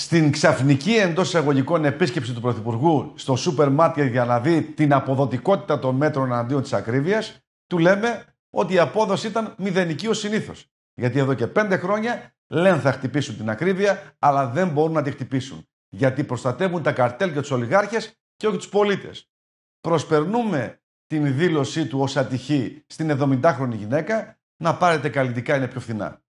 στην ξαφνική εντός εισαγωγικών επίσκεψη του Πρωθυπουργού στο σούπερ μάρκετ για να δει την αποδοτικότητα των μέτρων αντίον της ακρίβειας, του λέμε ότι η απόδοση ήταν μηδενική ως συνήθως. Γιατί εδώ και πέντε χρόνια λένε θα χτυπήσουν την ακρίβεια, αλλά δεν μπορούν να τη χτυπήσουν. Γιατί προστατεύουν τα καρτέλ και τους ολιγάρχες και όχι τους πολίτες. Προσπερνούμε την δήλωσή του ως ατυχή στην 70χρονη γυναίκα να πάρετε καλλιτικά είναι πιο φθηνά.